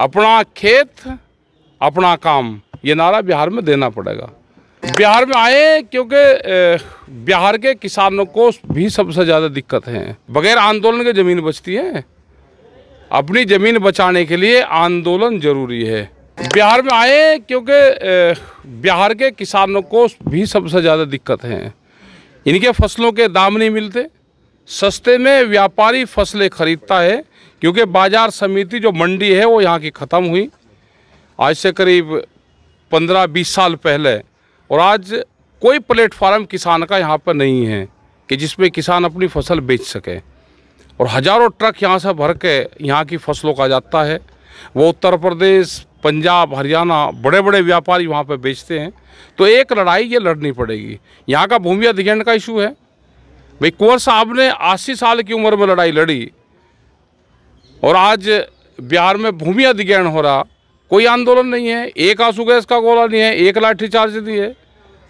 अपना खेत अपना काम ये नारा बिहार में देना पड़ेगा बिहार में आए क्योंकि बिहार के किसानों को भी सबसे ज़्यादा दिक्कत है बगैर आंदोलन के ज़मीन बचती है अपनी ज़मीन बचाने के लिए आंदोलन ज़रूरी है बिहार में आए क्योंकि बिहार के किसानों को भी सबसे ज़्यादा दिक्कत है इनके फसलों के दाम नहीं मिलते सस्ते में व्यापारी फसलें खरीदता है क्योंकि बाजार समिति जो मंडी है वो यहाँ की ख़त्म हुई आज से करीब पंद्रह बीस साल पहले और आज कोई प्लेटफार्म किसान का यहाँ पर नहीं है कि जिसमें किसान अपनी फसल बेच सके और हज़ारों ट्रक यहाँ से भर के यहाँ की फसलों का जाता है वो उत्तर प्रदेश पंजाब हरियाणा बड़े बड़े व्यापारी वहाँ पर बेचते हैं तो एक लड़ाई ये लड़नी पड़ेगी यहाँ का भूमि अधिग्रहण का इशू है भाई कुंवर साहब ने अस्सी साल की उम्र में लड़ाई लड़ी और आज बिहार में भूमि अधिग्रहण हो रहा कोई आंदोलन नहीं है एक आंसू गैस का गोला नहीं है एक लाठी चार्ज नहीं है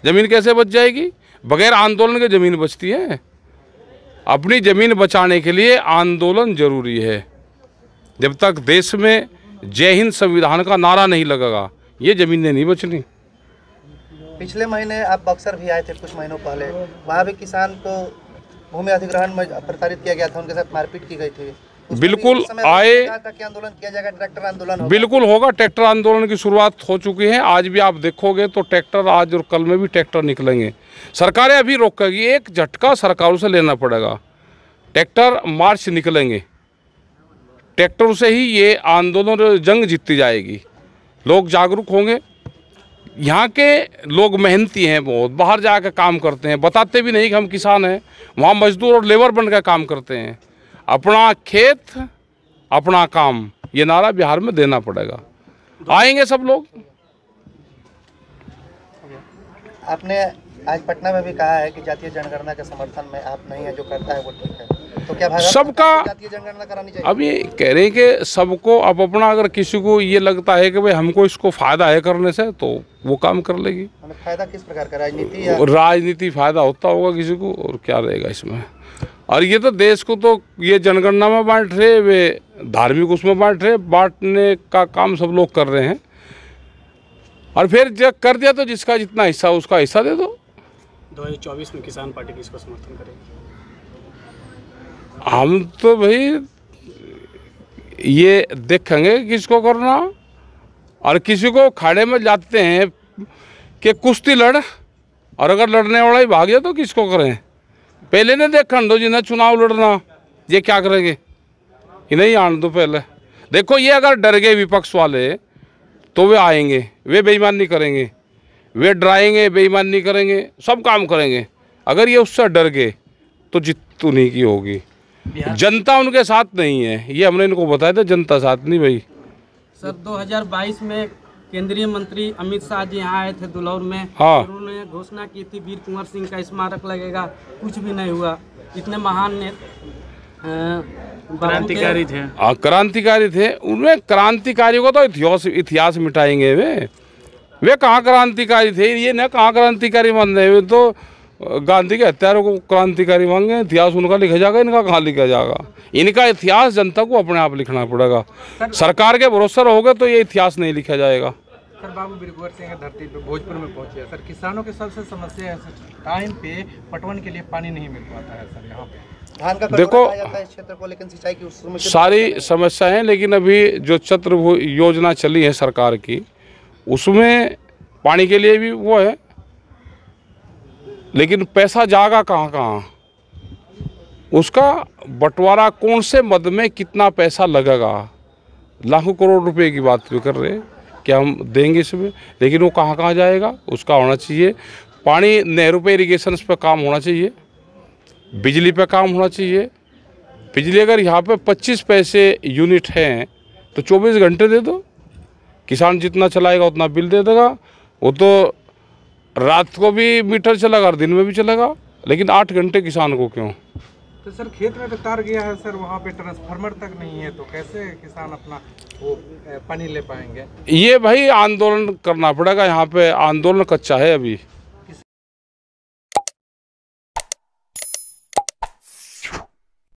ज़मीन कैसे बच जाएगी बगैर आंदोलन के ज़मीन बचती है अपनी ज़मीन बचाने के लिए आंदोलन ज़रूरी है जब तक देश में जय हिंद संविधान का नारा नहीं लगेगा ये जमीन नहीं बचनी पिछले महीने आप बक्सर भी आए थे कुछ महीनों पहले वहाँ भी किसान को भूमि अधिग्रहण में प्रसारित किया गया था उनके साथ मारपीट की गई थी बिल्कुल आए आंदोलन किया जाएगा ट्रैक्टर आंदोलन हो बिल्कुल होगा ट्रैक्टर आंदोलन की शुरुआत हो चुकी है आज भी आप देखोगे तो ट्रैक्टर आज और कल में भी ट्रैक्टर निकलेंगे सरकारें अभी रोकेगी एक झटका सरकारों से लेना पड़ेगा ट्रैक्टर मार्च निकलेंगे ट्रैक्टरों से ही ये आंदोलन जंग जीती जाएगी लोग जागरूक होंगे यहाँ के लोग मेहनती हैं बहुत बाहर जा कर काम करते हैं बताते भी नहीं कि हम किसान हैं वहाँ मजदूर और लेबर बन कर काम करते हैं अपना खेत अपना काम ये नारा बिहार में देना पड़ेगा आएंगे सब लोग आपने आज पटना में भी कहा है कि जातीय जनगणना के समर्थन में आप नहीं है जो करता है वो ठीक है तो क्या सबका जातीय जनगणना करानी चाहिए अभी कह रहे हैं कि सबको अब अपना अगर किसी को ये लगता है कि भाई हमको इसको फायदा है करने से तो वो काम कर लेगी मतलब फायदा किस प्रकार का राजनीति राजनीति फायदा होता होगा किसी को और क्या रहेगा इसमें और ये तो देश को तो ये जनगणना में बांट रहे वे धार्मिक उसमें बांट रहे बांटने का काम सब लोग कर रहे हैं और फिर जब कर दिया तो जिसका जितना हिस्सा उसका हिस्सा दे दो 2024 में किसान पार्टी किसको समर्थन करेगी हम तो भाई ये देखेंगे किसको करना और किसी को खाड़े में जाते हैं कि कुश्ती लड़ और अगर लड़ने वाला ही भाग तो किसको करें पहले ने देख दो जिन्हें चुनाव लड़ना ये क्या करेंगे इन्हें ही आन दो पहले देखो ये अगर डर गए विपक्ष वाले तो वे आएंगे वे बेईमानी करेंगे वे डराएंगे बेईमान नहीं करेंगे सब काम करेंगे अगर ये उससे डर गए तो जित उन्हीं की होगी जनता उनके साथ नहीं है ये हमने इनको बताया था जनता साथ नहीं भाई सर 2022 में केंद्रीय मंत्री अमित शाह जी यहाँ आए थे दुलौर में हाँ उन्होंने घोषणा की थी वीर कुंवर सिंह का स्मारक लगेगा कुछ भी नहीं हुआ इतने महान ने क्रांतिकारी थे हाँ क्रांतिकारी थे उनमें क्रांतिकारियों को तो इतिहास इतिहास मिटाएंगे वे वे कहाँ क्रांतिकारी थे ये न कहाँ क्रांतिकारी बन रहे तो गांधी के हत्यारों को क्रांतिकारी मांगे इतिहास उनका लिखा जाएगा इनका कहाँ लिखा जाएगा इनका इतिहास जनता को अपने आप लिखना पड़ेगा सरकार के भरोसा रहोगे तो ये इतिहास नहीं लिखा जाएगा सर बाबू बिरगुवर सिंह धरती पर भोजपुर में पहुंचे सर किसानों के सबसे समस्या है सर टाइम पे पटवन के लिए पानी नहीं मिल पाता है सर यहाँ पे का देखो क्षेत्र को लेकिन सिंचाई की सारी समस्या है लेकिन अभी जो छत्र योजना चली है सरकार की उसमें पानी के लिए भी वो है लेकिन पैसा जाएगा कहाँ कहाँ उसका बंटवारा कौन से मद में कितना पैसा लगेगा लाखों करोड़ रुपए की बात भी कर रहे हैं कि हम देंगे इसमें लेकिन वो कहाँ कहाँ जाएगा उसका होना चाहिए पानी नेहरू पे इरीगेशन पे काम होना चाहिए बिजली पे काम होना चाहिए बिजली अगर यहाँ पे 25 पैसे यूनिट हैं तो 24 घंटे दे दो किसान जितना चलाएगा उतना बिल दे देगा वो तो रात को भी मीटर चलेगा और दिन में भी चलेगा लेकिन आठ घंटे किसान को क्यों तो सर खेत में तो तार गया है सर वहाँ पे ट्रांसफार्मर तक नहीं है तो कैसे किसान अपना वो पानी ले पाएंगे ये भाई आंदोलन करना पड़ेगा यहाँ पे आंदोलन कच्चा है अभी